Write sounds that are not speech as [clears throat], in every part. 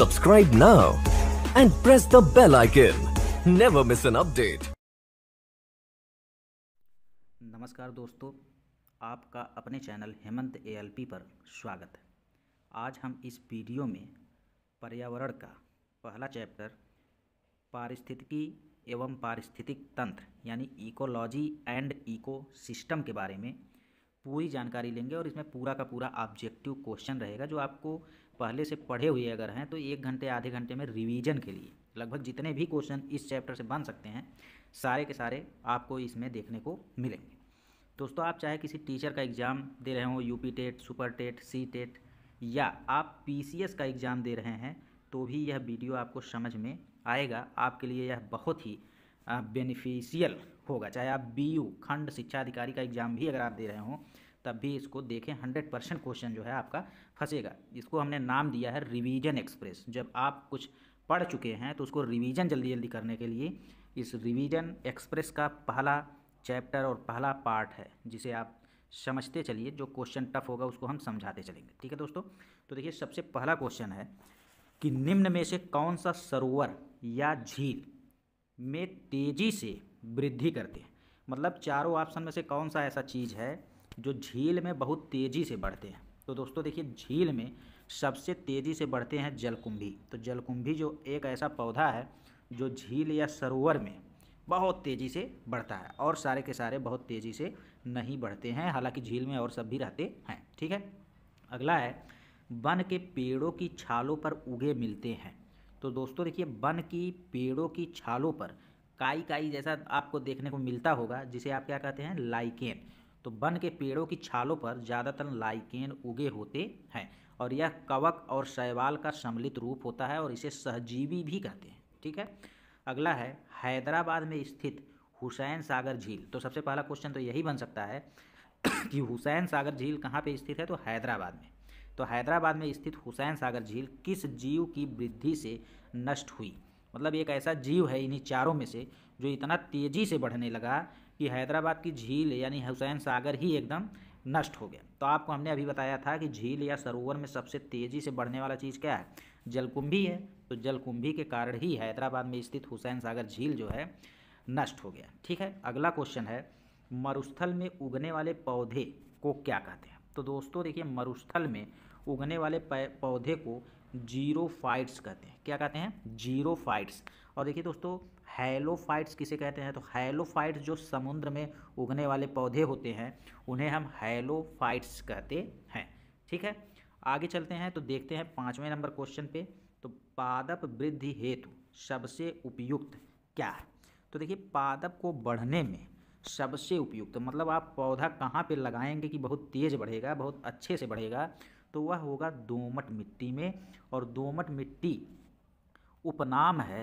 Subscribe now and press the bell icon. Never miss an update. नमस्कार दोस्तों आपका अपने चैनल हेमंत एएलपी पर स्वागत है आज हम इस वीडियो में पर्यावरण का पहला चैप्टर पारिस्थितिकी एवं पारिस्थितिक तंत्र यानी इकोलॉजी एंड इको सिस्टम के बारे में पूरी जानकारी लेंगे और इसमें पूरा का पूरा ऑब्जेक्टिव क्वेश्चन रहेगा जो आपको पहले से पढ़े हुए अगर हैं तो एक घंटे आधे घंटे में रिवीजन के लिए लगभग जितने भी क्वेश्चन इस चैप्टर से बन सकते हैं सारे के सारे आपको इसमें देखने को मिलेंगे दोस्तों आप चाहे किसी टीचर का एग्ज़ाम दे रहे हो UP TET super TET C TET या आप पीसीएस का एग्ज़ाम दे रहे हैं तो भी यह वीडियो आपको समझ में आएगा आपके लिए यह बहुत ही बेनिफिशियल होगा चाहे आप यू खंड शिक्षा अधिकारी का एग्ज़ाम भी अगर आप दे रहे हों तब भी इसको देखें हंड्रेड परसेंट क्वेश्चन जो है आपका फंसेगा इसको हमने नाम दिया है रिवीजन एक्सप्रेस जब आप कुछ पढ़ चुके हैं तो उसको रिवीजन जल्दी जल्दी करने के लिए इस रिवीजन एक्सप्रेस का पहला चैप्टर और पहला पार्ट है जिसे आप समझते चलिए जो क्वेश्चन टफ होगा उसको हम समझाते चलेंगे ठीक है दोस्तों तो देखिए सबसे पहला क्वेश्चन है कि निम्न में से कौन सा सरोवर या झील में तेज़ी से वृद्धि करते हैं मतलब चारों ऑप्शन में से कौन सा ऐसा चीज़ है जो झील में बहुत तेज़ी से बढ़ते हैं तो दोस्तों देखिए झील में सबसे तेज़ी से बढ़ते हैं जलकुंभी तो जलकुंभी जो एक ऐसा पौधा है जो झील या सरोवर में बहुत तेज़ी से बढ़ता है और सारे के सारे बहुत तेज़ी से नहीं बढ़ते हैं हालांकि झील में और सब भी रहते हैं ठीक है अगला है वन के पेड़ों की छालों पर उगे मिलते हैं तो दोस्तों देखिए वन की पेड़ों की छालों पर काई काई जैसा आपको देखने को मिलता होगा जिसे आप क्या कहते हैं लाइकेन तो वन के पेड़ों की छालों पर ज़्यादातर लाइकेन उगे होते हैं और यह कवक और शैवाल का सम्मिलित रूप होता है और इसे सहजीवी भी कहते हैं ठीक है अगला है हैदराबाद में स्थित हुसैन सागर झील तो सबसे पहला क्वेश्चन तो यही बन सकता है कि हुसैन सागर झील कहाँ पे स्थित है तो हैदराबाद में तो हैदराबाद में स्थित हुसैन सागर झील किस जीव की वृद्धि से नष्ट हुई मतलब एक ऐसा जीव है इन्हीं चारों में से जो इतना तेज़ी से बढ़ने लगा कि हैदराबाद की झील यानी हुसैन सागर ही एकदम नष्ट हो गया तो आपको हमने अभी बताया था कि झील या सरोवर में सबसे तेज़ी से बढ़ने वाला चीज़ क्या है जलकुंभी है तो जलकुंभी के कारण ही हैदराबाद में स्थित हुसैन सागर झील जो है नष्ट हो गया ठीक है अगला क्वेश्चन है मरुस्थल में उगने वाले पौधे को क्या कहते हैं तो दोस्तों देखिए मरुस्थल में उगने वाले पौधे को जीरो फाइट्स कहते हैं क्या कहते हैं जीरो फाइट्स और देखिए दोस्तों हैलोफाइट्स किसे कहते हैं तो हैलोफाइट्स जो समुद्र में उगने वाले पौधे होते हैं उन्हें हम हैलोफाइट्स कहते हैं ठीक है आगे चलते हैं तो देखते हैं पाँचवें नंबर क्वेश्चन पे तो पादप वृद्धि हेतु सबसे उपयुक्त क्या है तो देखिए पादप को बढ़ने में सबसे उपयुक्त मतलब आप पौधा कहाँ पर लगाएंगे कि बहुत तेज़ बढ़ेगा बहुत अच्छे से बढ़ेगा तो वह होगा दोमट मिट्टी में और दोमट मिट्टी उपनाम है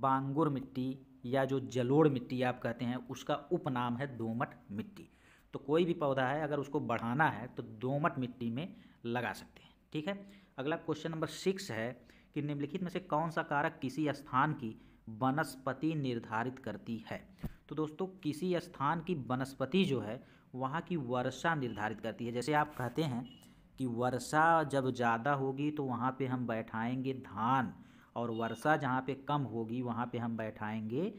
बांगुर मिट्टी या जो जलोड़ मिट्टी आप कहते हैं उसका उपनाम है दोमट मिट्टी तो कोई भी पौधा है अगर उसको बढ़ाना है तो दोमट मिट्टी में लगा सकते हैं ठीक है अगला क्वेश्चन नंबर सिक्स है कि निम्नलिखित में से कौन सा कारक किसी स्थान की वनस्पति निर्धारित करती है तो दोस्तों किसी स्थान की वनस्पति जो है वहाँ की वर्षा निर्धारित करती है जैसे आप कहते हैं कि वर्षा जब ज़्यादा होगी तो वहाँ पे हम बैठाएंगे धान और वर्षा जहाँ पे कम होगी वहाँ पे हम बैठाएंगे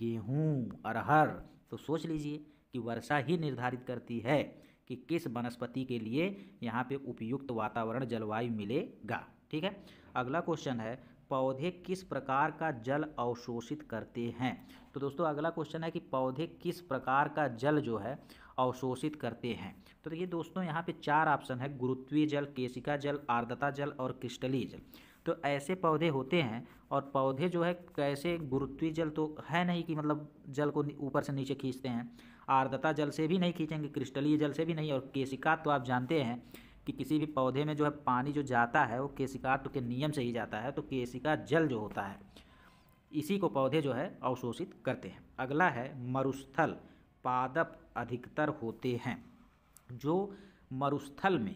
गेहूँ अरहर तो सोच लीजिए कि वर्षा ही निर्धारित करती है कि किस वनस्पति के लिए यहाँ पे उपयुक्त वातावरण जलवायु मिलेगा ठीक है अगला क्वेश्चन है पौधे किस प्रकार का जल अवशोषित करते हैं तो दोस्तों अगला क्वेश्चन है कि पौधे किस प्रकार का जल जो है अवशोषित करते हैं तो देखिए दोस्तों यहाँ पे चार ऑप्शन है गुरुत्वीय जल केशिका जल आर्द्रता जल और क्रिस्टलीय जल तो ऐसे पौधे होते हैं और पौधे जो है कैसे गुरुत्वीय जल तो है नहीं कि मतलब जल को ऊपर से नीचे खींचते हैं आर्द्रता जल से भी नहीं खींचेंगे क्रिस्टलीय जल से भी नहीं और केशिकात तो आप जानते हैं कि किसी भी पौधे में जो है पानी जो जाता है वो केशिकात तो के नियम से ही जाता है तो केसिका जल जो होता है इसी को पौधे जो है अवशोषित करते हैं अगला है मरुस्थल पादप अधिकतर होते हैं जो मरुस्थल में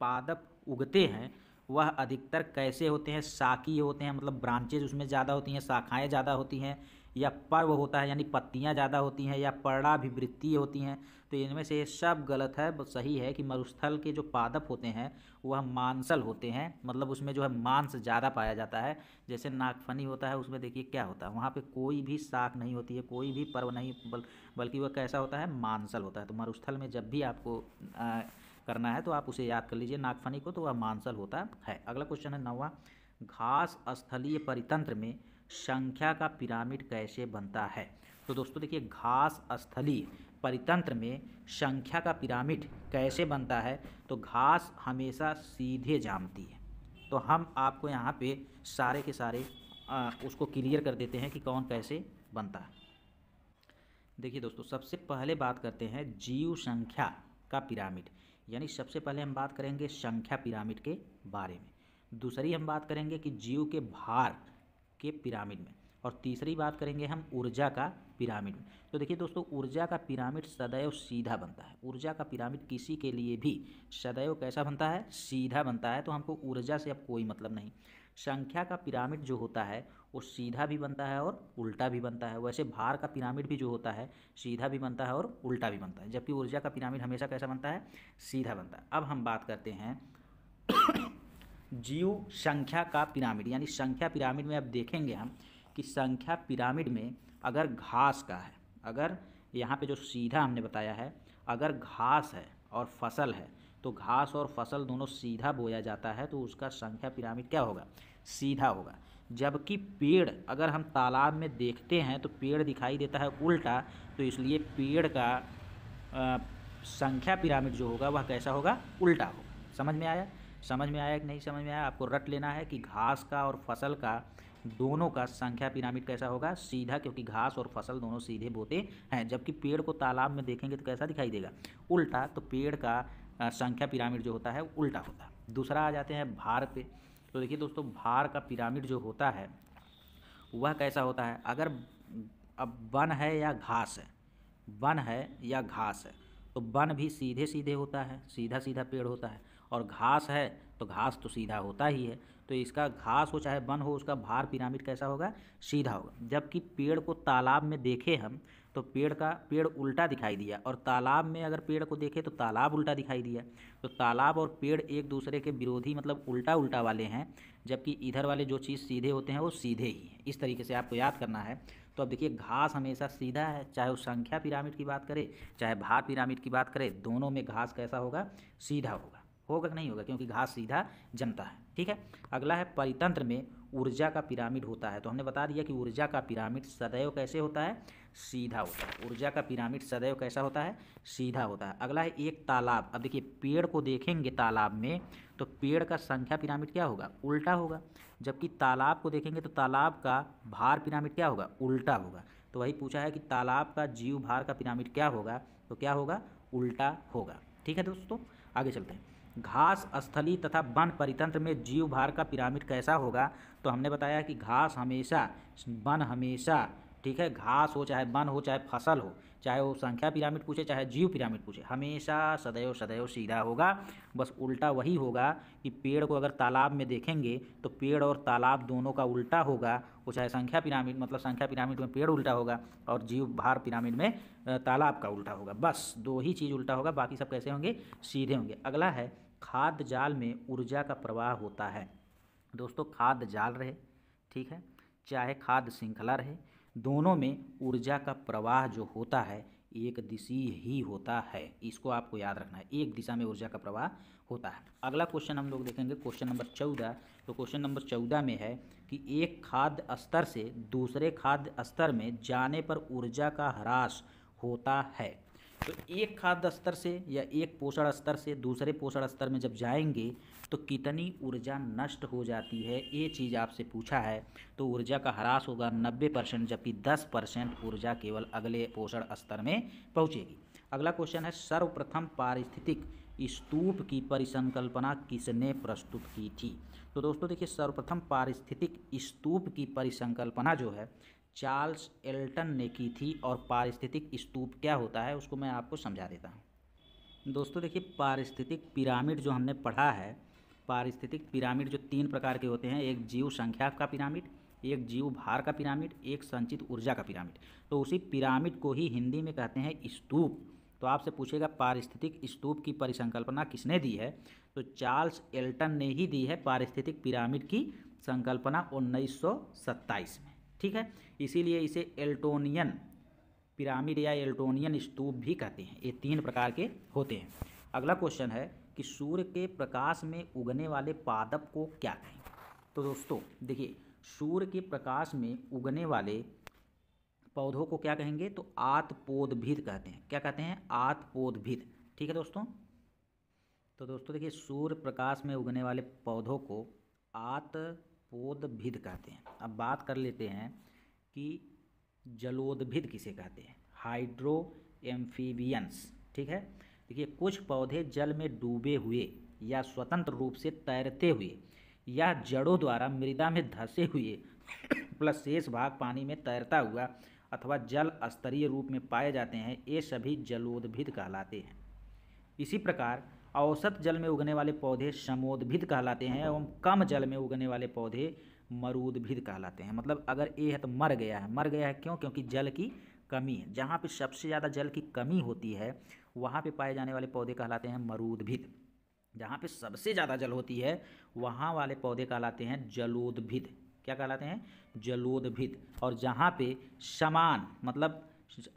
पादप उगते हैं वह अधिकतर कैसे होते हैं शाकीय होते हैं मतलब ब्रांचेज उसमें ज़्यादा होती हैं शाखाएँ ज़्यादा होती हैं या पर्व होता है यानी पत्तियाँ ज़्यादा होती हैं या पर्णाभिवृत्ति होती हैं तो इनमें से ये सब गलत है सही है कि मरुस्थल के जो पादप होते हैं वह मांसल होते हैं मतलब उसमें जो है मांस ज़्यादा पाया जाता है जैसे नागफनी होता है उसमें देखिए क्या होता है वहाँ पे कोई भी साख नहीं होती है कोई भी पर्व नहीं बल, बल्कि वह कैसा होता है मांसल होता है तो मरुस्थल में जब भी आपको आ, करना है तो आप उसे याद कर लीजिए नागफनी को तो वह मांसल होता है अगला क्वेश्चन है नवा घास स्थलीय परितंत्र में संख्या का पिरामिड कैसे बनता है तो दोस्तों देखिए घास स्थलीय परितंत्र में संख्या का पिरामिड कैसे बनता है तो घास हमेशा सीधे जामती है तो हम आपको यहाँ पे सारे के सारे आ, उसको क्लियर कर देते हैं कि कौन कैसे बनता है देखिए दोस्तों सबसे पहले बात करते हैं जीव संख्या का पिरामिड यानी सबसे पहले हम बात करेंगे संख्या पिरामिड के बारे में दूसरी हम बात करेंगे कि जीव के भार के पिरामिड में और तीसरी बात करेंगे हम ऊर्जा का पिरामिड में तो देखिए दोस्तों ऊर्जा का पिरामिड सदैव सीधा बनता है ऊर्जा का पिरामिड किसी के लिए भी सदैव कैसा बनता है सीधा बनता है तो हमको ऊर्जा से अब कोई मतलब नहीं संख्या का पिरामिड जो होता है वो सीधा भी बनता है और उल्टा भी बनता है वैसे भार का पिरामिड भी जो होता है सीधा भी बनता है और उल्टा भी बनता है जबकि ऊर्जा का पिरामिड हमेशा कैसा बनता है सीधा बनता है अब हम बात करते हैं [coughs] जीव संख्या का पिरामिड यानी संख्या पिरामिड में अब देखेंगे हम कि संख्या पिरामिड में अगर घास का है अगर यहाँ पे जो सीधा हमने बताया है अगर घास है और फसल है तो घास और फसल दोनों सीधा बोया जाता है तो उसका संख्या पिरामिड क्या होगा सीधा होगा जबकि पेड़ अगर हम तालाब में देखते हैं तो पेड़ दिखाई देता है उल्टा तो इसलिए पेड़ का आ, संख्या पिरामिड जो होगा वह कैसा होगा उल्टा होगा समझ में आया समझ में आया कि नहीं समझ में आया आपको रट लेना है कि घास का और फसल का दोनों का संख्या पिरामिड कैसा होगा सीधा क्योंकि घास और फसल दोनों सीधे बोते हैं जबकि पेड़ को तालाब में देखेंगे तो कैसा दिखाई देगा उल्टा तो पेड़ का संख्या पिरामिड जो होता है उल्टा होता है दूसरा आ जाते हैं भार पे तो देखिए दोस्तों भार का पिरामिड जो होता है वह कैसा होता है अगर अब वन है या घास है वन है या घास है तो वन भी सीधे सीधे होता है सीधा सीधा पेड़ होता है और घास है तो घास तो सीधा होता ही है तो इसका घास हो चाहे वन हो उसका भार पिरामिड कैसा होगा सीधा होगा जबकि पेड़ को तालाब में देखें हम तो पेड़ का पेड़ उल्टा दिखाई दिया और तालाब में अगर पेड़ को देखें तो तालाब उल्टा दिखाई दिया तो तालाब और पेड़ एक दूसरे के विरोधी मतलब उल्टा उल्टा वाले हैं जबकि इधर वाले जो चीज़ सीधे होते हैं वो सीधे ही हैं इस तरीके से आपको याद करना है तो अब देखिए घास हमेशा सीधा है चाहे वो संख्या पिरामिड की बात करें चाहे भार पिरामिड की बात करें दोनों में घास कैसा होगा सीधा होगा होगा कि नहीं होगा क्योंकि घास सीधा जमता है ठीक है अगला है परितंत्र में ऊर्जा का पिरामिड होता है तो हमने बता दिया कि ऊर्जा का पिरामिड सदैव कैसे होता है सीधा होता है ऊर्जा का पिरामिड सदैव कैसा होता है सीधा होता है अगला है एक तालाब अब देखिए पेड़ को देखेंगे तालाब में तो पेड़ का संख्या पिरामिड क्या होगा उल्टा होगा जबकि तालाब को देखेंगे तो तालाब का भार पिरामिड क्या होगा उल्टा होगा तो वही पूछा है कि तालाब का जीव भार का पिरामिड क्या होगा तो क्या होगा उल्टा होगा ठीक है दोस्तों आगे चलते हैं घास स्थली तथा वन परितंत्र में जीव भार का पिरामिड कैसा होगा तो हमने बताया कि घास हमेशा वन हमेशा ठीक है घास हो चाहे वन हो चाहे फसल हो चाहे वो संख्या पिरामिड पूछे चाहे जीव पिरामिड पूछे हमेशा सदैव सदैव सीधा होगा बस उल्टा वही होगा कि पेड़ को अगर तालाब में देखेंगे तो पेड़ और तालाब दोनों का उल्टा होगा वो चाहे संख्या पिरामिड मतलब संख्या पिरामिड में पेड़ उल्टा होगा और जीव भार पिरामिड में तालाब का उल्टा होगा बस दो ही चीज़ उल्टा होगा बाकी सब कैसे होंगे सीधे होंगे अगला है खाद जाल में ऊर्जा का प्रवाह होता है दोस्तों खाद जाल रहे ठीक है चाहे खाद श्रृंखला रहे दोनों में ऊर्जा का प्रवाह जो होता है एक दिशी ही होता है इसको आपको याद रखना है एक दिशा में ऊर्जा का प्रवाह होता है अगला क्वेश्चन हम लोग देखेंगे क्वेश्चन नंबर चौदह तो क्वेश्चन नंबर चौदह में है कि एक खाद्य स्तर से दूसरे खाद्य स्तर में जाने पर ऊर्जा का ह्रास होता है तो एक खाद्य स्तर से या एक पोषण स्तर से दूसरे पोषण स्तर में जब जाएंगे तो कितनी ऊर्जा नष्ट हो जाती है ये चीज़ आपसे पूछा है तो ऊर्जा का ह्रास होगा नब्बे परसेंट जबकि दस परसेंट ऊर्जा केवल अगले पोषण स्तर में पहुँचेगी अगला क्वेश्चन है सर्वप्रथम पारिस्थितिक स्तूप की परिसंकल्पना किसने प्रस्तुत की थी तो दोस्तों देखिए सर्वप्रथम पारिस्थितिक स्तूप की परिसंकल्पना जो है चार्ल्स एल्टन ने की थी और पारिस्थितिक स्तूप क्या होता है उसको मैं आपको समझा देता हूँ दोस्तों देखिए पारिस्थितिक पिरामिड जो हमने पढ़ा है पारिस्थितिक पिरामिड जो तीन प्रकार के होते हैं एक जीव संख्या का पिरामिड एक जीव भार का पिरामिड एक संचित ऊर्जा का पिरामिड तो उसी पिरामिड को ही हिंदी में कहते हैं स्तूप तो आपसे पूछेगा पारिस्थितिक स्तूप की परिसंकल्पना किसने दी है तो चार्ल्स एल्टन ने ही दी है पारिस्थितिक पिरामिड की संकल्पना उन्नीस में ठीक है इसीलिए इसे एल्टोनियन पिरामिड या एल्टोनियन स्तूप भी कहते हैं ये तीन प्रकार के होते हैं अगला क्वेश्चन है कि सूर्य के प्रकाश में उगने वाले पादप को क्या कहें तो दोस्तों देखिए सूर्य के प्रकाश में उगने वाले पौधों को क्या कहेंगे तो आतपोदभिद कहते हैं क्या कहते हैं आतपोदभिद ठीक है दोस्तों तो दोस्तों देखिए सूर्य प्रकाश में उगने वाले पौधों को आतपोदभिद कहते हैं अब बात कर लेते हैं कि जलोदभिद किसे कहते हैं हाइड्रो एम्फीबियंस ठीक है देखिए कुछ पौधे जल में डूबे हुए या स्वतंत्र रूप से तैरते हुए या जड़ों द्वारा मृदा में धसे हुए [coughs] प्लस शेष भाग पानी में तैरता हुआ अथवा जल स्तरीय रूप में पाए जाते हैं ये सभी जलोद्भिद कहलाते हैं इसी प्रकार औसत जल में उगने वाले पौधे समोद्भिद कहलाते हैं एवं कम जल में उगने वाले पौधे मरुद्भिद कहलाते हैं मतलब अगर ये है तो मर गया है मर गया है क्यों क्योंकि जल की कमी है जहाँ पे सबसे ज़्यादा जल की कमी होती है वहाँ पे पाए जाने वाले पौधे कहलाते हैं मरुद्भिद जहाँ पे सबसे ज़्यादा जल होती है वहाँ वाले पौधे कहलाते हैं जलोद्भिद क्या कहलाते हैं जलोद्भिद और जहाँ पे समान मतलब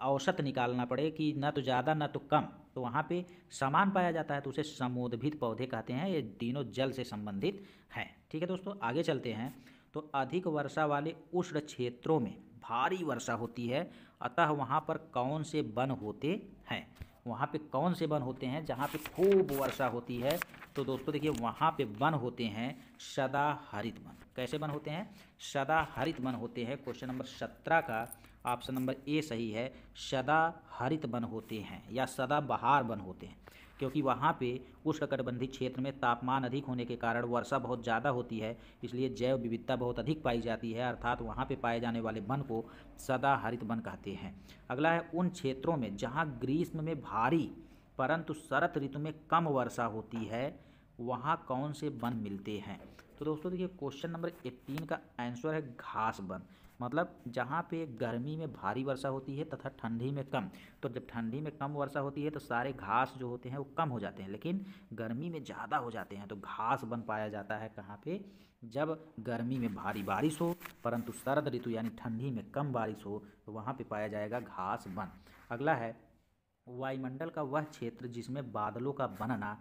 औसत निकालना पड़े कि न तो ज़्यादा न तो कम तो वहाँ पे समान पाया जाता है तो उसे समोद्भिद पौधे कहते हैं ये तीनों जल से संबंधित हैं ठीक है दोस्तों आगे चलते हैं तो अधिक वर्षा वाले उष्ण क्षेत्रों में भारी वर्षा होती है अतः वहाँ पर कौन से वन होते हैं वहाँ पे कौन से वन होते हैं जहाँ पे खूब वर्षा होती है तो दोस्तों देखिए वहाँ पे वन होते हैं सदा हरित वन कैसे वन होते हैं सदा हरित वन होते हैं क्वेश्चन नंबर सत्रह का ऑप्शन नंबर ए सही है सदा हरित वन होते हैं या सदा बहार वन होते हैं क्योंकि वहाँ पे उष्णकटिबंधीय क्षेत्र में तापमान अधिक होने के कारण वर्षा बहुत ज़्यादा होती है इसलिए जैव विविधता बहुत अधिक पाई जाती है अर्थात वहाँ पे पाए जाने वाले वन को सदा हरित वन कहते हैं अगला है उन क्षेत्रों में जहाँ ग्रीष्म में भारी परंतु शरत ऋतु में कम वर्षा होती है वहाँ कौन से वन मिलते हैं तो दोस्तों देखिए क्वेश्चन नंबर एट्टीन का आंसर है घास वन मतलब जहाँ पे गर्मी में भारी वर्षा होती है तथा ठंडी में कम तो जब ठंडी में कम वर्षा होती है तो सारे घास जो होते हैं वो कम हो जाते हैं लेकिन गर्मी में ज़्यादा हो जाते हैं तो घास बन पाया जाता है कहाँ पे जब गर्मी में भारी बारिश हो परंतु शरद ऋतु यानी ठंडी में कम बारिश हो तो वहाँ पर पाया जाएगा घास बन अगला है वायुमंडल का वह क्षेत्र जिसमें बादलों का बनना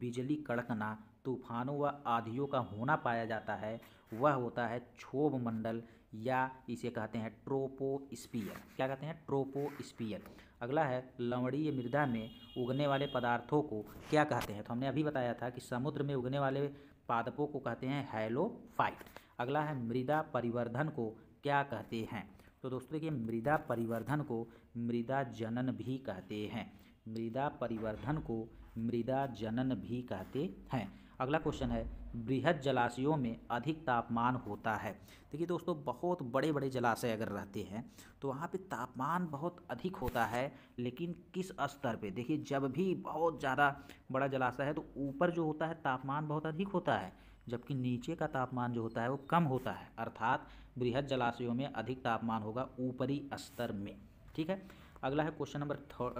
बिजली कड़कना तूफानों व आधियों का होना पाया जाता है वह होता है क्षोभ मंडल या इसे कहते हैं ट्रोपोस्पियर क्या कहते हैं ट्रोपोस्पियर अगला है लवणीय मृदा में उगने वाले पदार्थों को क्या कहते हैं तो हमने अभी बताया था कि समुद्र में उगने वाले पादपों को कहते हैं हैलोफाइट अगला है मृदा परिवर्धन को क्या कहते हैं तो दोस्तों देखिए मृदा परिवर्धन को मृदा जनन भी कहते हैं मृदा परिवर्धन को मृदा जनन भी कहते हैं अगला क्वेश्चन है बृहद जलाशयों में अधिक तापमान होता है देखिए दोस्तों बहुत बड़े बड़े जलाशय अगर रहते हैं तो वहाँ पे तापमान बहुत अधिक होता है लेकिन किस स्तर पे देखिए जब भी बहुत ज़्यादा बड़ा जलाशय है तो ऊपर जो होता है तापमान बहुत अधिक होता है जबकि नीचे का तापमान जो होता है वो कम होता है अर्थात बृहद जलाशयों में अधिक तापमान होगा ऊपरी स्तर में ठीक है अगला है क्वेश्चन नंबर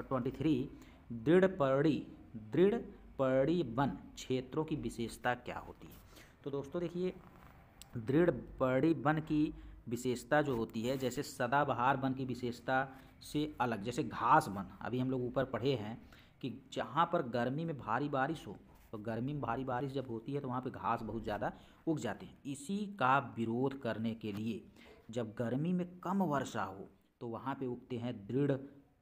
ट्वेंटी थ्री दृढ़ पड़ी दृढ़ परिवन क्षेत्रों की विशेषता क्या होती है तो दोस्तों देखिए दृढ़ परिवन की विशेषता जो होती है जैसे सदाबहार वन की विशेषता से अलग जैसे घास वन अभी हम लोग ऊपर पढ़े हैं कि जहाँ पर गर्मी में भारी बारिश हो तो गर्मी में भारी बारिश जब होती है तो वहाँ पे घास बहुत ज़्यादा उग जाते हैं इसी का विरोध करने के लिए जब गर्मी में कम वर्षा हो तो वहाँ पे उगते हैं दृढ़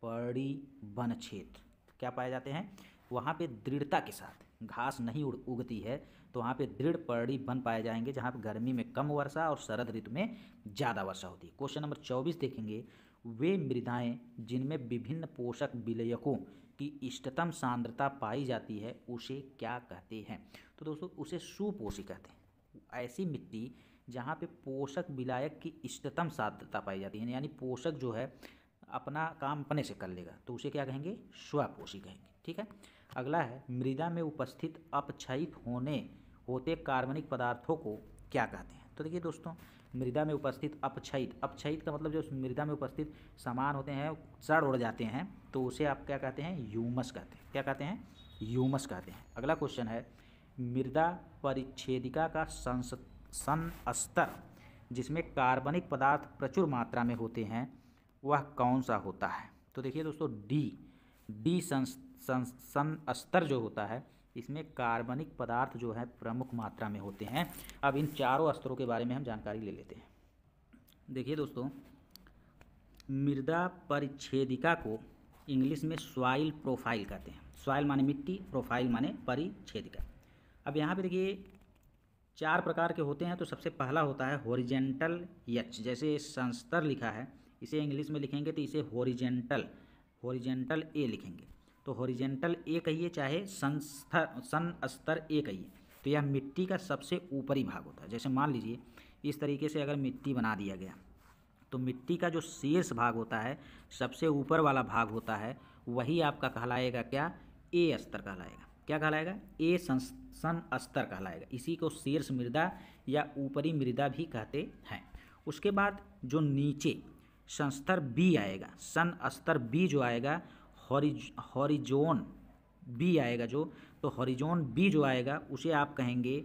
पड़ी वन क्षेत्र क्या पाए जाते हैं वहाँ पे दृढ़ता के साथ घास नहीं उड़ उगती है तो वहाँ पे दृढ़ पड़ी बन पाए जाएंगे जहाँ पे गर्मी में कम वर्षा और शरद ऋतु में ज़्यादा वर्षा होती है क्वेश्चन नंबर चौबीस देखेंगे वे मृदाएँ जिनमें विभिन्न पोषक विलयकों की इष्टतम सांद्रता पाई जाती है उसे क्या कहते हैं तो दोस्तों उसे सुपोषी कहते हैं ऐसी मिट्टी जहाँ पे पोषक विलायक की इष्टतम सांद्रता पाई जाती है यानी पोषक जो है अपना काम अपने से कर लेगा तो उसे क्या कहेंगे स्वपोषी कहेंगे ठीक है अगला है मृदा में उपस्थित अपक्षयित होने होते कार्बनिक पदार्थों को क्या कहते हैं तो देखिए दोस्तों मृदा में उपस्थित अपक्षयित अपक्षयित का मतलब जो मृदा में उपस्थित सामान होते हैं सड़ उड़ जाते हैं तो उसे आप क्या कहते हैं यूमस कहते हैं क्या कहते हैं यूमस कहते हैं अगला क्वेश्चन है मृदा परिच्छेदिका का सन स्तर जिसमें कार्बनिक पदार्थ प्रचुर मात्रा में होते हैं वह कौन सा होता है तो देखिए दोस्तों डी डी संस संसन स्तर जो होता है इसमें कार्बनिक पदार्थ जो है प्रमुख मात्रा में होते हैं अब इन चारों स्तरों के बारे में हम जानकारी ले लेते हैं देखिए दोस्तों मृदा परिच्छेदिका को इंग्लिश में सॉइल प्रोफाइल कहते हैं सॉइल माने मिट्टी प्रोफाइल माने परिच्छेदिका अब यहाँ पे देखिए चार प्रकार के होते हैं तो सबसे पहला होता है हॉरिजेंटल यच जैसे संस्तर लिखा है इसे इंग्लिश में लिखेंगे तो इसे हॉरिजेंटल हॉरिजेंटल ए लिखेंगे तो हॉरिजेंटल ए कहिए चाहे संस्थर सन स्तर ए कहिए तो यह मिट्टी का सबसे ऊपरी भाग होता है जैसे मान लीजिए इस तरीके से अगर मिट्टी बना दिया गया तो मिट्टी का जो शीर्ष भाग होता है सबसे ऊपर वाला भाग होता है वही आपका कहलाएगा क्या ए स्तर कहलाएगा क्या कहलाएगा ए सन स्तर कहलाएगा इसी को शीर्ष मृदा या ऊपरी मृदा भी कहते हैं उसके बाद जो नीचे संस्तर बी आएगा सन स्तर बी जो आएगा हॉरिज हॉरिजोन बी आएगा जो तो हॉरिजोन बी जो आएगा उसे आप कहेंगे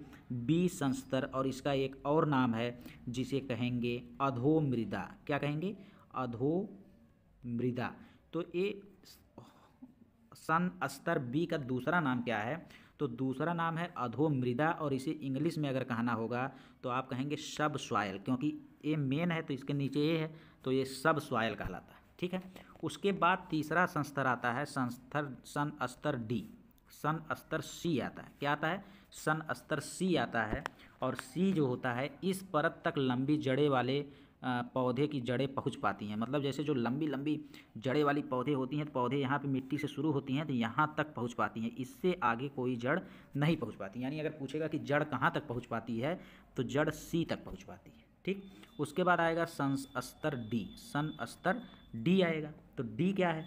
बी संस्तर और इसका एक और नाम है जिसे कहेंगे अधोमृदा क्या कहेंगे अधोमृदा तो ये सन स्तर बी का दूसरा नाम क्या है तो दूसरा नाम है अधोमृदा और इसे इंग्लिश में अगर कहना होगा तो आप कहेंगे सब स्वायल क्योंकि ये मेन है तो इसके नीचे ये है तो ये सब स्वायल कहलाता है ठीक है उसके बाद तीसरा संस्तर आता है संस्तर सन स्तर डी सन स्तर सी आता है क्या आता है सन स्तर सी आता है और सी जो होता है इस परत तक लंबी जड़े वाले पौधे की जड़ें पहुंच पाती हैं मतलब जैसे जो लंबी लंबी जड़े वाली पौधे होती हैं तो पौधे यहाँ पे मिट्टी से शुरू होती हैं तो यहाँ तक पहुंच पाती हैं इससे आगे कोई जड़ नहीं पहुंच पाती यानी अगर पूछेगा कि जड़ कहाँ तक पहुंच पाती है तो जड़ सी तक पहुंच पाती है ठीक उसके बाद आएगा सन स्तर डी सन स्तर डी आएगा तो डी क्या है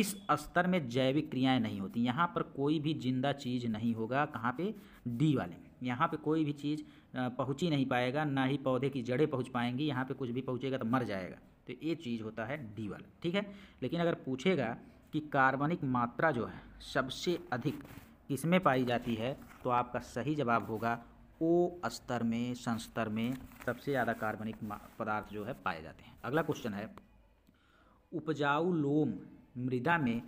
इस स्तर में जैविक क्रियाएं नहीं होती यहाँ पर कोई भी जिंदा चीज़ नहीं होगा कहाँ पे डी वाले में यहाँ पे कोई भी चीज़ पहुँच ही नहीं पाएगा ना ही पौधे की जड़ें पहुँच पाएंगी यहाँ पे कुछ भी पहुँचेगा तो मर जाएगा तो ये चीज़ होता है डी वाला ठीक है लेकिन अगर पूछेगा कि कार्बनिक मात्रा जो है सबसे अधिक किसमें पाई जाती है तो आपका सही जवाब होगा ओ स्तर में संस्तर में सबसे ज़्यादा कार्बनिक पदार्थ जो है पाए जाते हैं अगला क्वेश्चन है उपजाऊ लोम मृदा में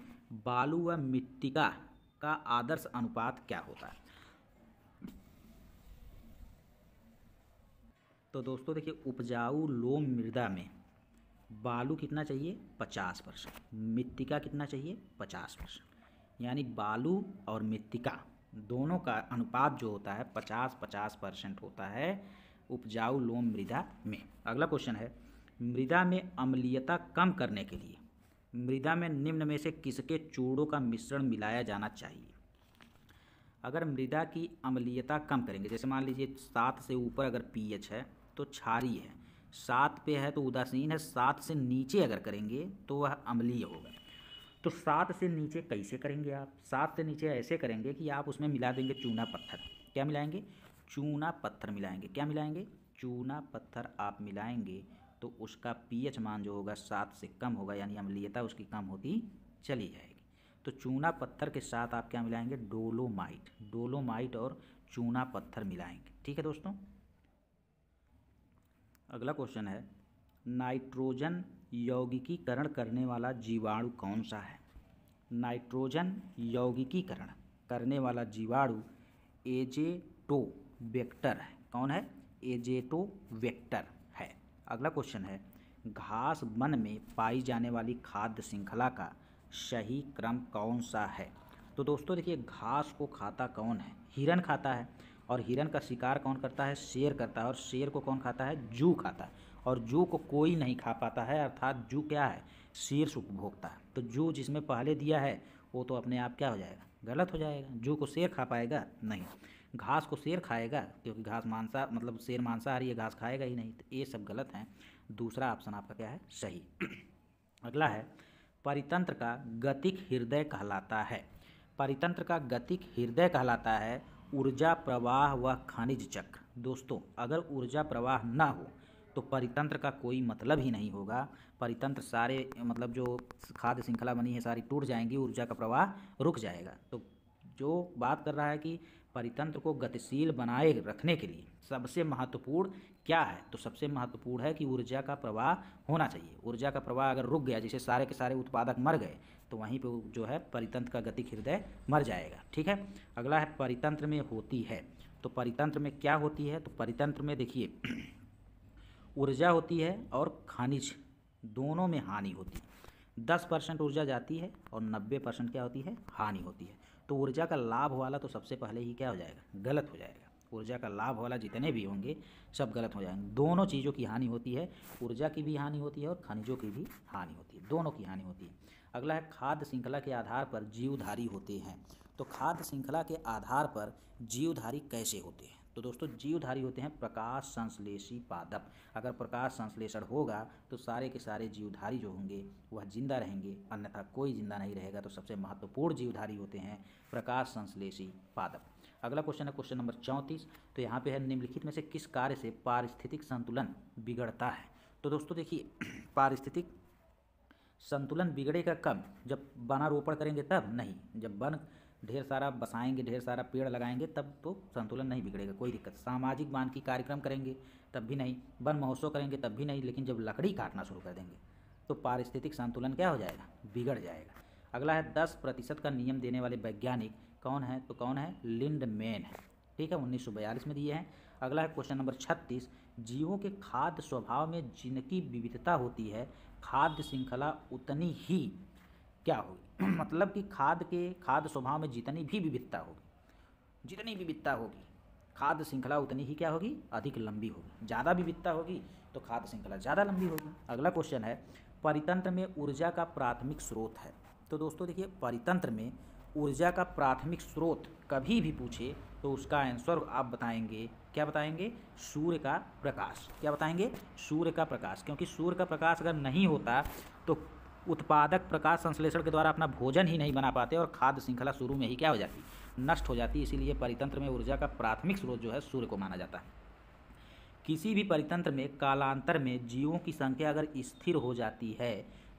बालू व मिट्टी का आदर्श अनुपात क्या होता है तो दोस्तों देखिए उपजाऊ लोम मृदा में बालू कितना चाहिए पचास परसेंट का कितना चाहिए पचास परसेंट यानी बालू और का दोनों का अनुपात जो होता है पचास पचास परसेंट होता है उपजाऊ लोम मृदा में अगला क्वेश्चन है मृदा में अम्लीयता कम करने के लिए मृदा में निम्न में से किसके चूड़ों का मिश्रण मिलाया जाना चाहिए अगर मृदा की अम्लीयता कम करेंगे जैसे मान लीजिए सात से ऊपर अगर पीएच है तो छारी है सात पे है तो उदासीन है सात से नीचे अगर करेंगे तो वह अम्लीय होगा तो सात से नीचे कैसे करेंगे आप सात से नीचे ऐसे करेंगे कि आप उसमें मिला देंगे चूना पत्थर क्या मिलाएंगे चूना पत्थर मिलाएंगे क्या मिलाएंगे चूना पत्थर आप मिलाएंगे तो उसका पीएच मान जो होगा सात से कम होगा यानी अम्लीयता उसकी कम होती चली जाएगी तो चूना पत्थर के साथ आप क्या मिलाएंगे डोलोमाइट डोलोमाइट और चूना पत्थर मिलाएंगे ठीक है दोस्तों अगला क्वेश्चन है नाइट्रोजन यौगिकीकरण करने वाला जीवाणु कौन सा है नाइट्रोजन यौगिकीकरण करने वाला जीवाणु एजेटो वेक्टर है कौन है एजेटो वेक्टर अगला क्वेश्चन है घास वन में पाई जाने वाली खाद्य श्रृंखला का सही क्रम कौन सा है तो दोस्तों देखिए घास को खाता कौन है हिरन खाता है और हिरन का शिकार कौन करता है शेर करता है और शेर को कौन खाता है जू खाता है और जू को कोई नहीं खा पाता है अर्थात जू क्या है शीर्ष उपभोक्ता है तो जू जिसमें पहले दिया है वो तो अपने आप क्या हो जाएगा गलत हो जाएगा जू को शेर खा पाएगा नहीं घास को शेर खाएगा क्योंकि घास मांसा मतलब शेर मांसाहारी घास खाएगा ही नहीं तो ये सब गलत हैं दूसरा ऑप्शन आपका क्या है सही [clears throat] अगला है परितंत्र का गतिक हृदय कहलाता है परितंत्र का गतिक हृदय कहलाता है ऊर्जा प्रवाह व खनिज चक्र दोस्तों अगर ऊर्जा प्रवाह ना हो तो परितंत्र का कोई मतलब ही नहीं होगा परितंत्र सारे मतलब जो खाद्य श्रृंखला बनी है सारी टूट जाएंगी ऊर्जा का प्रवाह रुक जाएगा तो जो बात कर रहा है कि परितंत्र को गतिशील बनाए रखने के लिए सबसे महत्वपूर्ण क्या है तो सबसे महत्वपूर्ण है कि ऊर्जा का प्रवाह होना चाहिए ऊर्जा का प्रवाह अगर रुक गया जैसे सारे के सारे उत्पादक मर गए तो वहीं पर जो है परितंत्र का गति हृदय मर जाएगा ठीक है अगला है परितंत्र में होती है तो परितंत्र में क्या होती है तो परितंत्र में देखिए [clears throat] ऊर्जा होती है और खनिज दोनों में हानि होती है दस परसेंट ऊर्जा जाती है और नब्बे परसेंट क्या होती है हानि होती है तो ऊर्जा का लाभ वाला तो सबसे पहले ही क्या हो जाएगा गलत हो जाएगा ऊर्जा का लाभ वाला जितने भी होंगे सब गलत हो जाएंगे दोनों चीज़ों की हानि होती है ऊर्जा की भी हानि होती है और खनिजों की भी हानि होती है दोनों की हानि होती है अगला है खाद्य श्रृंखला के आधार पर जीवधारी होते हैं तो खाद्य श्रृंखला के आधार पर जीवधारी कैसे होते हैं तो दोस्तों जीवधारी होते हैं प्रकाश संश्लेषी पादप अगर प्रकाश संश्लेषण होगा तो सारे के सारे जीवधारी जो होंगे वह जिंदा रहेंगे अन्यथा कोई जिंदा नहीं रहेगा तो सबसे महत्वपूर्ण जीवधारी होते हैं प्रकाश संश्लेषी पादप अगला क्वेश्चन है क्वेश्चन नंबर चौंतीस तो यहाँ पे है निम्नलिखित में से किस कार्य से पारिस्थितिक संतुलन बिगड़ता है तो दोस्तों देखिए [clears throat] पारिस्थितिक संतुलन बिगड़ेगा कब जब वनारोपण करेंगे तब नहीं जब वन ढेर सारा बसाएंगे ढेर सारा पेड़ लगाएंगे तब तो संतुलन नहीं बिगड़ेगा कोई दिक्कत सामाजिक बांध की कार्यक्रम करेंगे तब भी नहीं वन महोत्सव करेंगे तब भी नहीं लेकिन जब लकड़ी काटना शुरू कर देंगे तो पारिस्थितिक संतुलन क्या हो जाएगा बिगड़ जाएगा अगला है दस प्रतिशत का नियम देने वाले वैज्ञानिक कौन है तो कौन है लिंड मैन है ठीक है उन्नीस में दिए हैं अगला है क्वेश्चन नंबर छत्तीस जीवों के खाद्य स्वभाव में जिनकी विविधता होती है खाद्य श्रृंखला उतनी ही क्या होगी [clears throat] मतलब कि खाद के खाद स्वभाव में जितनी भी विविधता होगी जितनी विविधता होगी खाद्य श्रृंखला उतनी ही क्या होगी अधिक लंबी होगी ज़्यादा विविधता होगी तो खाद श्रृंखला ज़्यादा लंबी होगी अगला क्वेश्चन है परितंत्र में ऊर्जा का प्राथमिक स्रोत है तो दोस्तों देखिए परितंत्र में ऊर्जा का प्राथमिक स्रोत कभी भी पूछे तो उसका आंसर आप बताएंगे क्या बताएंगे सूर्य का प्रकाश क्या बताएंगे सूर्य का प्रकाश क्योंकि सूर्य का प्रकाश अगर नहीं होता तो उत्पादक प्रकाश संश्लेषण के द्वारा अपना भोजन ही नहीं बना पाते और खाद्य श्रृंखला शुरू में ही क्या हो जाती नष्ट हो जाती इसीलिए परितंत्र में ऊर्जा का प्राथमिक स्रोत जो है सूर्य को माना जाता है किसी भी परितंत्र में कालांतर में जीवों की संख्या अगर स्थिर हो जाती है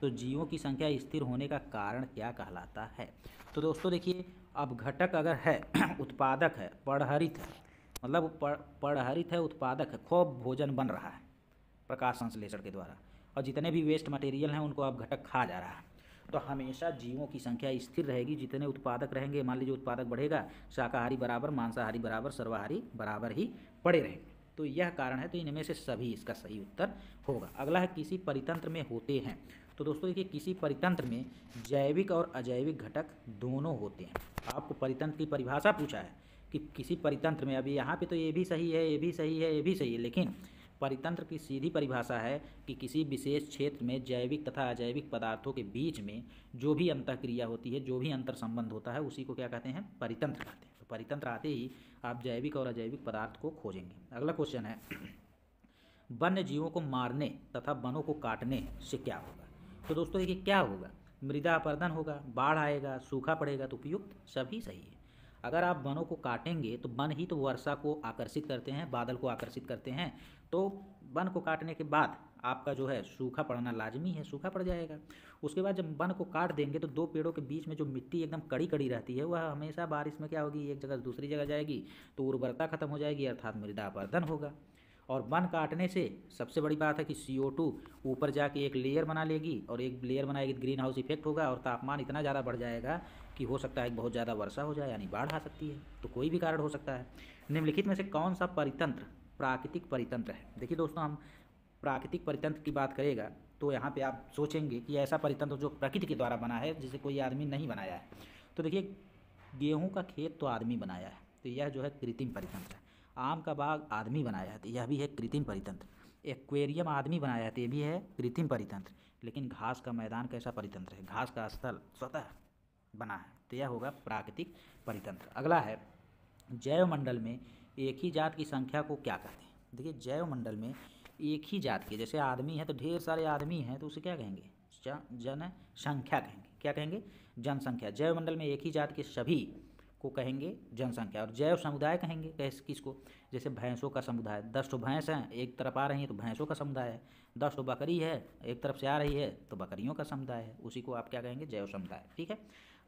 तो जीवों की संख्या स्थिर होने का कारण क्या कहलाता है तो दोस्तों देखिए अब घटक अगर है [clears throat] उत्पादक है पढ़हरित है मतलब पढ़हरित है उत्पादक है खूब भोजन बन रहा है प्रकाश संश्लेषण के द्वारा और जितने भी वेस्ट मटेरियल हैं उनको अब घटक खा जा रहा है तो हमेशा जीवों की संख्या स्थिर रहेगी जितने उत्पादक रहेंगे मान लीजिए उत्पादक बढ़ेगा शाकाहारी बराबर मांसाहारी बराबर सर्वाहारी बराबर ही पड़े रहेंगे तो यह कारण है तो इनमें से सभी इसका सही उत्तर होगा अगला है किसी परितंत्र में होते हैं तो दोस्तों देखिए किसी परितंत्र में जैविक और अजैविक घटक दोनों होते हैं आपको परितंत्र की परिभाषा पूछा है कि किसी परितंत्र में अभी यहाँ पे तो ये भी सही है ये भी सही है ये भी सही है लेकिन परितंत्र की सीधी परिभाषा है कि किसी विशेष क्षेत्र में जैविक तथा अजैविक पदार्थों के बीच में जो भी अंत क्रिया होती है जो भी अंतर संबंध होता है उसी को क्या कहते हैं परितंत्र कहते हैं तो परितंत्र आते ही आप जैविक और अजैविक पदार्थ को खोजेंगे अगला क्वेश्चन है वन्य जीवों को मारने तथा वनों को काटने से क्या होगा तो दोस्तों देखिए क्या होगा मृदा अपरदन होगा बाढ़ आएगा सूखा पड़ेगा तो उपयुक्त सभी सही है अगर आप वनों को काटेंगे तो वन ही तो वर्षा को आकर्षित करते हैं बादल को आकर्षित करते हैं तो वन को काटने के बाद आपका जो है सूखा पड़ना लाजमी है सूखा पड़ जाएगा उसके बाद जब वन को काट देंगे तो दो पेड़ों के बीच में जो मिट्टी एकदम कड़ी कड़ी रहती है वह हमेशा बारिश में क्या होगी एक जगह दूसरी जगह जाएगी तो उर्वरता खत्म हो जाएगी अर्थात मृदा अपर्धन होगा और वन काटने से सबसे बड़ी बात है कि सी ऊपर जाके एक लेयर बना लेगी और एक लेयर बनाएगी ग्रीन हाउस इफेक्ट होगा और तापमान इतना ज़्यादा बढ़ जाएगा कि हो सकता है बहुत ज़्यादा वर्षा हो जाए यानी बाढ़ आ सकती है तो कोई भी कारण हो सकता है निम्नलिखित में से कौन सा परितंत्र प्राकृतिक परितंत्र है देखिए दोस्तों हम प्राकृतिक परितंत्र की बात करेगा तो यहाँ पे आप सोचेंगे कि ऐसा परितंत्र जो प्रकृति के द्वारा बना है जिसे कोई आदमी नहीं बनाया है तो देखिए गेहूँ का खेत तो आदमी बनाया है तो यह जो है कृत्रिम परितंत्र है आम का बाग आदमी बनाया है तो यह भी है कृत्रिम परितंत्र एक्वेरियम आदमी बनाया है तो यह भी है कृत्रिम परितंत्र लेकिन घास का मैदान कैसा परितंत्र है घास का स्थल स्वतः बना है तो यह होगा प्राकृतिक परितंत्र अगला है जैव मंडल में एक ही जात की संख्या को क्या कहते हैं देखिए जैव मंडल में एक ही जात के जैसे आदमी है तो ढेर सारे आदमी हैं तो उसे क्या कहेंगे जन संख्या कहेंगे क्या कहेंगे जनसंख्या जैव मंडल में एक ही जात के सभी को कहेंगे जनसंख्या और जैव समुदाय कहेंगे कैसे किसको जैसे भैंसों का समुदाय दस ठो भैंस हैं एक तरफ आ रही हैं तो भैंसों का समुदाय है दस ठो बकरी है एक तरफ से आ रही है तो बकरियों का समुदाय है उसी को आप क्या कहेंगे जैव समुदाय ठीक है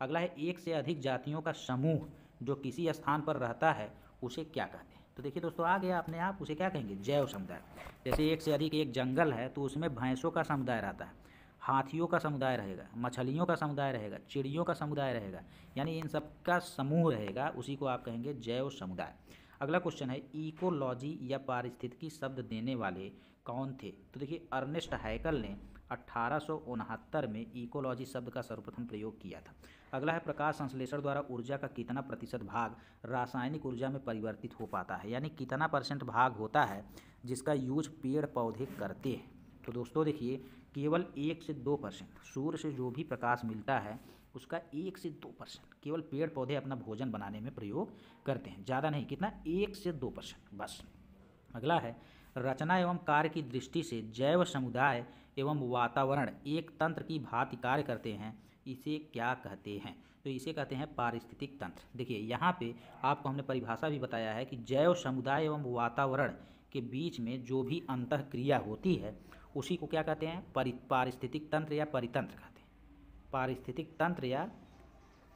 अगला है एक से अधिक जातियों का समूह जो किसी स्थान पर रहता है उसे क्या कहते हैं तो देखिए दोस्तों आ गया अपने आप उसे क्या कहेंगे जैव समुदाय जैसे एक से अधिक एक जंगल है तो उसमें भैंसों का समुदाय रहता है हाथियों का समुदाय रहेगा मछलियों का समुदाय रहेगा चिड़ियों का समुदाय रहेगा यानी इन सब का समूह रहेगा उसी को आप कहेंगे जैव समुदाय अगला क्वेश्चन है इकोलॉजी या पारिस्थितिकी शब्द देने वाले कौन थे तो देखिए अर्नेस्ट हैकल ने अट्ठारह में इकोलॉजी शब्द का सर्वप्रथम प्रयोग किया था अगला है प्रकाश संश्लेषण द्वारा ऊर्जा का कितना प्रतिशत भाग रासायनिक ऊर्जा में परिवर्तित हो पाता है यानी कितना परसेंट भाग होता है जिसका यूज पेड़ पौधे करते हैं तो दोस्तों देखिए केवल एक से दो परसेंट सूर्य से जो भी प्रकाश मिलता है उसका एक से दो परसेंट केवल पेड़ पौधे अपना भोजन बनाने में प्रयोग करते हैं ज़्यादा नहीं कितना एक से दो परसेंट बस अगला है रचना एवं कार्य की दृष्टि से जैव समुदाय एवं वातावरण एक तंत्र की भांति कार्य करते हैं इसे क्या कहते हैं तो इसे कहते हैं पारिस्थितिक तंत्र देखिए यहाँ पे आपको हमने परिभाषा भी बताया है कि जैव समुदाय एवं वातावरण के बीच में जो भी अंत क्रिया होती है उसी को क्या कहते हैं परि पारिस्थितिक तंत्र या परितंत्र कहते हैं पारिस्थितिक तंत्र या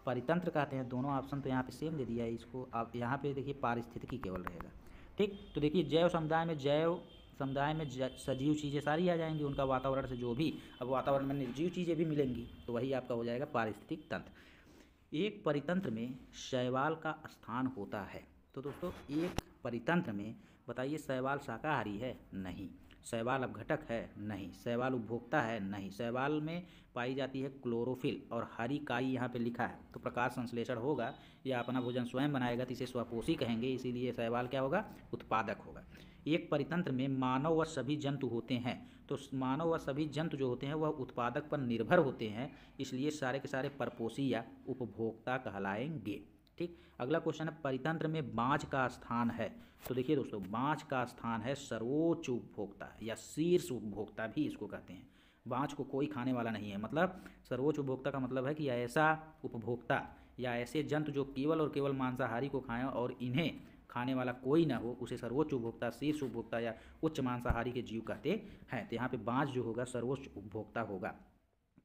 परितंत्र कहते हैं दोनों ऑप्शन तो यहाँ पे सेम दे दिया है इसको आप यहाँ पे देखिए पारिस्थितिकी केवल रहेगा ठीक तो देखिए जैव समुदाय में जैव समुदाय में सजीव चीज़ें सारी आ जाएंगी उनका वातावरण से जो भी अब वातावरण में निर्जीव चीज़ें भी मिलेंगी तो वही आपका हो जाएगा पारिस्थितिक तंत्र एक परितंत्र में शैवाल का स्थान होता है तो दोस्तों एक परितंत्र में बताइए शैवाल शाकाहारी है नहीं शैवाल अवघटक है नहीं शैवाल उपभोक्ता है नहीं शैवाल में पाई जाती है क्लोरोफिल और हरी काई यहाँ पे लिखा है तो प्रकाश संश्लेषण होगा या अपना भोजन स्वयं बनाएगा तो इसे स्वपोषी कहेंगे इसीलिए शैवाल क्या होगा उत्पादक होगा एक परितंत्र में मानव व सभी जंतु होते हैं तो मानव व सभी जंतु जो होते हैं वह उत्पादक पर निर्भर होते हैं इसलिए सारे के सारे परपोषी या उपभोक्ता कहलाएंगे ठीक अगला क्वेश्चन है परितंत्र में बाँच का स्थान है तो देखिए दोस्तों बाँच का स्थान है सर्वोच्च उपभोक्ता या शीर्ष उपभोक्ता भी इसको कहते हैं बाँच को कोई खाने वाला नहीं है मतलब सर्वोच्च उपभोक्ता का मतलब है कि ऐसा उपभोक्ता या ऐसे जंतु जो केवल और केवल मांसाहारी को खाएं और इन्हें खाने वाला कोई ना हो उसे सर्वोच्च उपभोक्ता शीर्ष उपभोक्ता या उच्च मांसाहारी के जीव कहते हैं तो यहाँ पे बाँस जो होगा सर्वोच्च उपभोक्ता होगा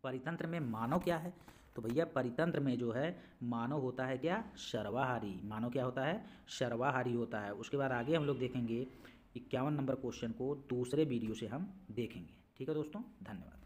परितंत्र में मानव क्या है तो भैया परितंत्र में जो है मानव होता है क्या सर्वाहारी मानव क्या होता है सर्वाहारी होता है उसके बाद आगे हम लोग देखेंगे इक्यावन नंबर क्वेश्चन को दूसरे वीडियो से हम देखेंगे ठीक है दोस्तों धन्यवाद